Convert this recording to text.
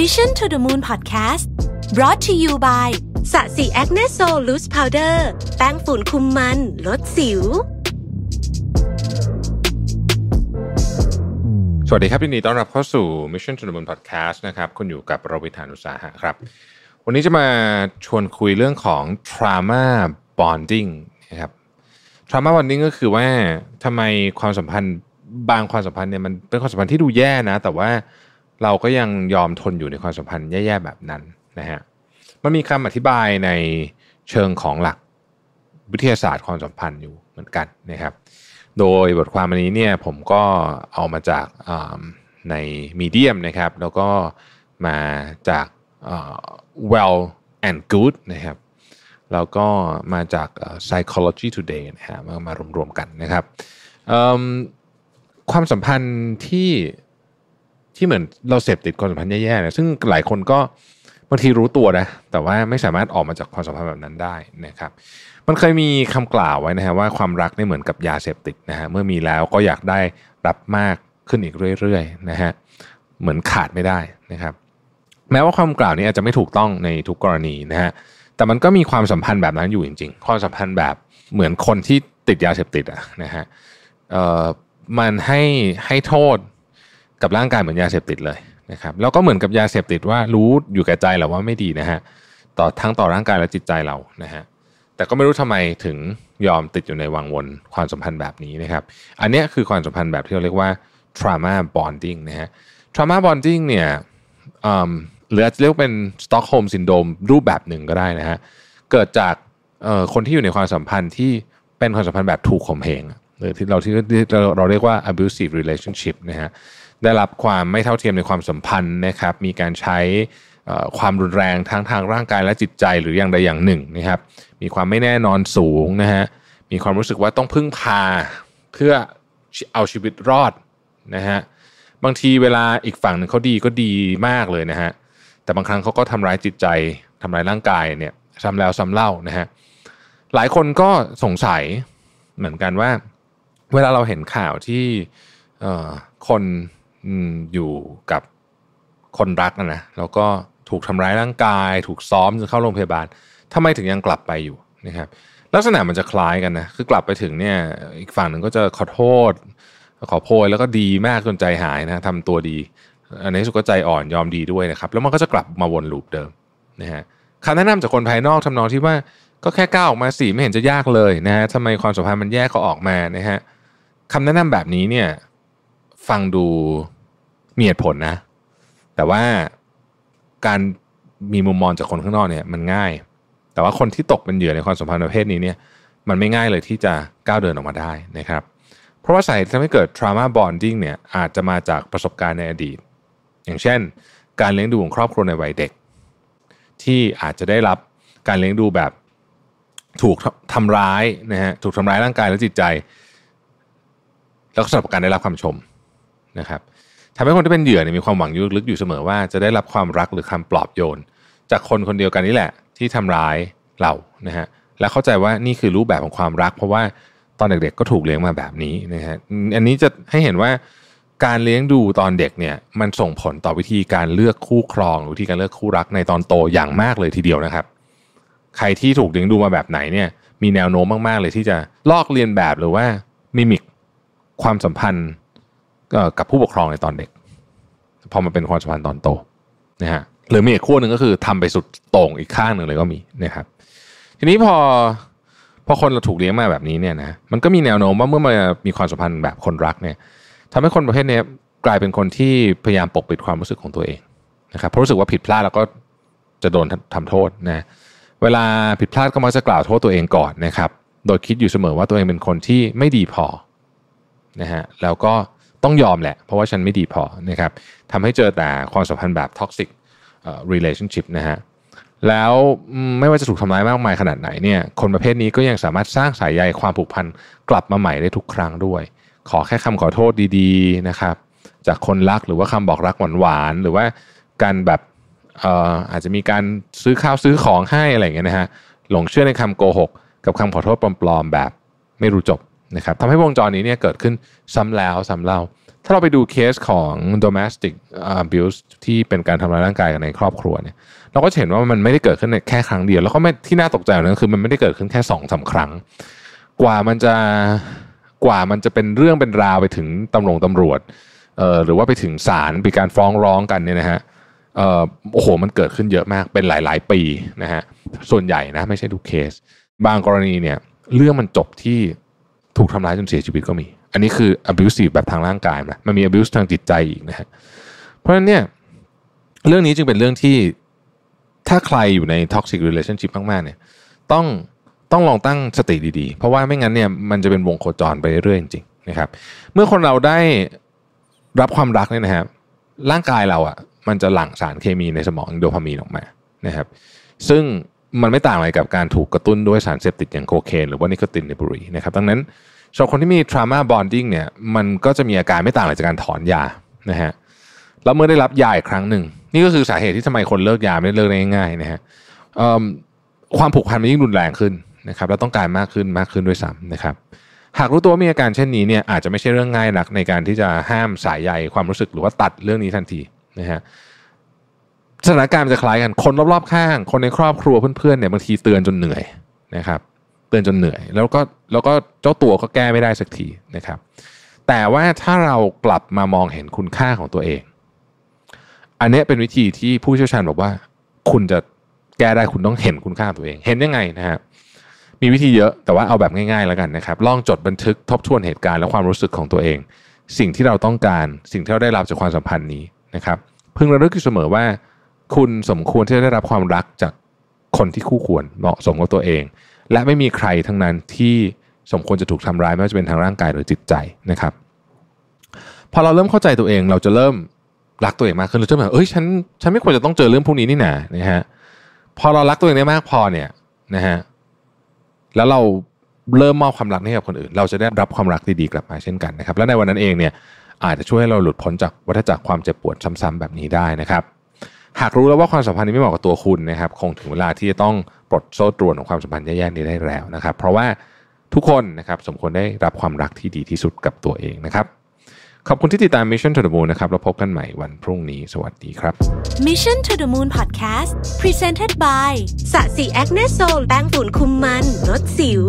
Mission to the Moon Podcast brought to you by สะสีแอคเนสโซลูสพาวเดอร์แป้งฝุ่นคุมมัน ลดสิว สวัสดีครับยินดีต้อนรับเข้าสู่ Mission to the Moon Podcast นะครับคุณอยู่กับรวิธานุสาหะครับ วันนี้จะมาชวนคุยเรื่องของ trauma bonding นะครับ trauma bonding ก็คือว่าทำไมความสัมพันธ์บางความสัมพันธ์เนี่ยมันเป็นความสัมพันธ์ที่ดูแย่นะ แต่ว่าเราก็ยังยอมทนอยู่ในความสัมพันธ์แย่ๆแบบนั้นนะฮะ มันมีคำอธิบายในเชิงของหลักวิทยาศาสตร์ความสัมพันธ์อยู่เหมือนกันนะครับ โดยบทความอันนี้เนี่ยผมก็เอามาจากในมีเดียมนะครับแล้วก็มาจาก well and good นะครับแล้วก็มาจาก psychology today นะฮะมามารวมๆกันนะครับความสัมพันธ์ที่ที่เหมือนเราเสพติดความสัมพันธ์แย่ๆเนี่ยซึ่งหลายคนก็บางทีรู้ตัวนะแต่ว่าไม่สามารถออกมาจากความสัมพันธ์แบบนั้นได้นะครับมันเคยมีคำกล่าวไว้นะฮะว่าความรักเนี่ยเหมือนกับยาเสพติดนะฮะเมื่อมีแล้วก็อยากได้รับมากขึ้นอีกเรื่อยๆนะฮะเหมือนขาดไม่ได้นะครับแม้ว่าความกล่าวนี้อาจจะไม่ถูกต้องในทุกกรณีนะฮะแต่มันก็มีความสัมพันธ์แบบนั้นอยู่จริงๆความสัมพันธ์แบบเหมือนคนที่ติดยาเสพติดอะนะฮะมันให้ให้โทษกับร่างกายเหมือนยาเสพติดเลยนะครับแล้วก็เหมือนกับยาเสพติดว่ารู้อยู่แก่ใจแหละว่าไม่ดีนะฮะต่อทั้งต่อร่างกายและจิตใจเรานะฮะแต่ก็ไม่รู้ทำไมถึงยอมติดอยู่ในวังวนความสัมพันธ์แบบนี้นะครับ อันนี้คือความสัมพันธ์แบบที่เราเรียกว่า trauma bonding นะฮะ trauma bonding เนี่ยหรือจะเรียกเป็น Stockholm syndrome รูปแบบหนึ่งก็ได้นะฮะเกิดจากคนที่อยู่ในความสัมพันธ์ที่เป็นความสัมพันธ์แบบถูกข่มเหงหรือที่เราที่เราเรียกว่า abusive relationship นะฮะได้รับความไม่เท่าเทียมในความสัมพันธ์นะครับ มีการใช้ความรุนแรงทั้งทางร่างกายและจิตใจหรืออย่างใดอย่างหนึ่งนะครับ มีความไม่แน่นอนสูงนะฮะ มีความรู้สึกว่าต้องพึ่งพาเพื่อเอาชีวิตรอดนะฮะ บางทีเวลาอีกฝั่งหนึ่งเขาดีก็ดีมากเลยนะฮะ แต่บางครั้งเขาก็ทำร้ายจิตใจทำร้ายร่างกายเนี่ยซ้ำแล้วซ้ำเล่านะฮะ หลายคนก็สงสัยเหมือนกันว่า เวลาเราเห็นข่าวที่คนอยู่กับคนรักนะแล้วก็ถูกทำร้ายร่างกาย ถูกซ้อมจนเข้าโรงพยาบาลทำไมถึงยังกลับไปอยู่นะครับลักษณะมันจะคล้ายกันนะ คือกลับไปถึงเนี่ย อีกฝั่งหนึ่งก็จะขอโทษ ขอโพยแล้วก็ดีมากจนใจหายนะทำตัวดี อันนี้สุดก็ใจอ่อนยอมดีด้วยนะครับ แล้วมันก็จะกลับมาวนลูปเดิมนะฮะคำแนะนำจากคนภายนอกทำนองที่ว่าก็แค่ก้าวออกมาส่ไม่เห็นจะยากเลยนะฮะทำไมความสัมพันธ์มันแย่ก็ออกมานะฮะคำแนะนำแบบนี้เนี่ยฟังดูมีเหตุผลนะแต่ว่าการมีมุมมองจากคนข้างนอกเนี่ยมันง่าย แต่ว่าคนที่ตกเป็นเหยื่อในความสัมพันธ์ประเภทนี้เนี่ยมันไม่ง่ายเลยที่จะก้าวเดินออกมาได้นะครับเพราะว่าสาเหตุที่ทำให้เกิด trauma bonding เนี่ยอาจจะมาจากประสบการณ์ในอดีต อย่างเช่นการเลี้ยงดูของครอบครัวในวัยเด็ก ที่อาจจะได้รับการเลี้ยงดูแบบถูกทำร้ายนะฮะถูกทำร้ายร่างกายและจิตใจแล้วก็สำหรับการได้รับความชมนะครับทำให้คนที่เป็นเหยื่อเนี่ยมีความหวังยุ่ลึกอยู่เสมอว่า จะได้รับความรักหรือคำปลอบโยนจากคนคนเดียวกันนี่แหละที่ทำร้ายเรานะฮะและเข้าใจว่านี่คือรูปแบบของความรักเพราะว่าตอนเด็กๆก็ถูกเลี้ยงมาแบบนี้นะฮะอันนี้จะให้เห็นว่าการเลี้ยงดูตอนเด็กเนี่ยมันส่งผลต่อวิธีการเลือกคู่ครอง หรือวิธีการเลือกคู่รักในตอนโตอย่างมากเลยทีเดียวนะครับ ใครที่ถูกเลี้ยงดูมาแบบไหนเนี่ยมีแนวโน้มมากๆ เลยที่จะลอกเลียนแบบหรือว่ามิมิกความสัมพันธ์กับผู้ปกครองในตอนเด็ก พอมันเป็นความสัมพันธ์ตอนโตนะฮะหรือมีอีกขั้วหนึ่งก็คือทำไปสุดตรงอีกข้างหนึ่งเลยก็มีนะครับ ทีนี้พอพอคนเราถูกเลี้ยงมาแบบนี้เนี่ยนะ มันก็มีแนวโน้มว่าเมื่อมามีความสัมพันธ์แบบคนรักเนี่ยทำให้คนประเภทนี้กลายเป็นคนที่พยายามปกปิดความรู้สึกของตัวเองนะครับ เพราะรู้สึกว่าผิดพลาดแล้วก็จะโดนทำโทษนะ เวลาผิดพลาดก็มักจะกล่าวโทษตัวเองก่อนนะครับ โดยคิดอยู่เสมอว่าตัวเองเป็นคนที่ไม่ดีพอนะฮะ แล้วก็ต้องยอมแหละเพราะว่าฉันไม่ดีพอนะครับทำให้เจอแต่ความสัมพันธ์แบบท็อกซิกเอ่อรีเลช i o n s h นะฮะแล้วไม่ว่าจะถูกทำร้ายมากมายขนาดไหนเนี่ยคนประเภทนี้ก็ยังสามารถสร้างสายใยความผูกพันกลับมาใหม่ได้ทุกครั้งด้วย ขอแค่คำขอโทษดีๆนะครับจากคนรักหรือว่าคำบอกรักหวานๆหรือว่าการแบบอออาจจะมีการซื้อข้าวซื้อของให้อะไรอย่างเงี้ยนะฮะหลงเชื่อในคำโกหกกับคำขอโทษปลอมๆแบบไม่รู้จบนะครับทำให้วงจรนี้เนี่ยเกิดขึ้นซ้ำแล้วซ้ำเล่า ถ้าเราไปดูเคสของ domestic abuse ที่เป็นการทำร้ายร่างกายกันในครอบครัวเนี่ยเราก็เห็นว่ามันไม่ได้เกิดขึ้นแค่ครั้งเดียว แล้วก็ไม่ที่น่าตกใจนั้นคือมันไม่ได้เกิดขึ้นแค่สองสาครั้ง กว่ามันจะกว่ามันจะเป็นเรื่องเป็นราวไปถึงตำรวจตำรวจเอ่อหรือว่าไปถึงศาลมีการฟ้องร้องกันเนี่ยนะฮะเอ่อโอ้โหมันเกิดขึ้นเยอะมากเป็นหลาย ๆ ปีนะฮะ ส่วนใหญ่นะไม่ใช่ทุกเคส บางกรณีเนี่ยเรื่องมันจบที่ถูกทำร้ายจนเสียชีวิตก็มี อันนี้คือ abusive แบบทางร่างกายนะมันมี abuse ทางจิตใจอีกนะฮะเพราะฉะนั้นเนี่ย เรื่องนี้จึงเป็นเรื่องที่ถ้าใครอยู่ใน toxic relationship มากๆ เนี่ย ต้องต้องลองตั้งสติดีๆ เพราะว่าไม่งั้นเนี่ย มันจะเป็นวงโคจรไปเรื่อยจริงนะครับ เมื่อคนเราได้รับความรักเนี่ยนะครับ ร่างกายเราอะ่ะมันจะหลั่งสารเคมีในสมองโดพามีนออกมา นะครับ ซึ่งมันไม่ต่างอะไรกับการถูกกระตุ้นด้วยสารเสพติด อย่างโคเคนหรือว่านิโคตินในบุหรี่นะครับ ดังนั้นสำหรับคนที่มี trauma bonding เนี่ยมันก็จะมีอาการไม่ต่างอะไรจากการถอนยานะฮะ แล้วเมื่อได้รับยาอีกครั้งหนึ่ง นี่ก็คือสาเหตุที่ทำไมคนเลิกยาไม่ได้เลิกได้ง่ายๆนะฮะความผูกพันมันยิ่งรุนแรงขึ้นนะครับ และต้องการมากขึ้นมากขึ้นด้วยซ้ำนะครับ หากรู้ตัวว่ามีอาการเช่นนี้เนี่ยอาจจะไม่ใช่เรื่องง่ายนักในการที่จะห้ามสายใยความรู้สึกหรือว่าตัดเรื่องนี้ทันทีนะฮะสถานการณ์จะคล้ายกัน คนรอบๆข้าง คนในครอบครัวเพื่อนๆเนี่ยบางทีเตือนจนเหนื่อยนะครับเตือนจนเหนื่อย แล้วก็แล้วก็เจ้าตัวก็แก้ไม่ได้สักทีนะครับ แต่ว่าถ้าเรากลับมามองเห็นคุณค่าของตัวเอง อันนี้เป็นวิธีที่ผู้เชี่ยวชาญบอกว่า คุณจะแก้ได้คุณต้องเห็นคุณค่าตัวเอง เห็นยังไงนะฮะมีวิธีเยอะแต่ว่าเอาแบบง่ายๆแล้วกันนะครับ ลองจดบันทึกทบทวนเหตุการณ์และความรู้สึกของตัวเอง สิ่งที่เราต้องการสิ่งที่เราได้รับจากความสัมพันธ์นี้นะครับพึงระลึกอยู่เสมอว่าคุณสมควรที่จะได้รับความรักจากคนที่คู่ควรเหมาะสมกับตัวเอง และไม่มีใครทั้งนั้นที่สมควรจะถูกทำร้าย ไม่ว่าจะเป็นทางร่างกายหรือจิตใจนะครับ พอเราเริ่มเข้าใจตัวเอง เราจะเริ่มรักตัวเองมาก ขึ้นเราจะแบบเอ้ยฉันฉันไม่ควรจะต้องเจอเรื่องพวกนี้นี่นานะฮะพอเรารักตัวเองได้มากพอเนี่ยนะฮะแล้วเราเริ่มมอบความรักให้กับคนอื่น เราจะได้รับความรักดีๆกลับมาเช่นกันนะครับ และในวันนั้นเองเนี่ย อาจจะช่วยให้เราหลุดพ้นจากวัฏจักรความเจ็บปวดซ้ำๆแบบนี้ได้นะครับหากรู้แล้วว่าความสัมพันธ์นี้ไม่เหมาะกับตัวคุณนะครับคงถึงเวลาที่จะต้องปลดโซ่ตรวนของความสัมพันธ์แย่ๆนี้ได้แล้วนะครับเพราะว่าทุกคนนะครับสมควรได้รับความรักที่ดีที่สุดกับตัวเองนะครับขอบคุณที่ติดตาม Mission to the Moon นะครับแล้วพบกันใหม่วันพรุ่งนี้ สวัสดีครับ Mission to the Moon Podcast Presented by สะสีแอคเนโซแป้งฝุ่นคุมมันลดสิว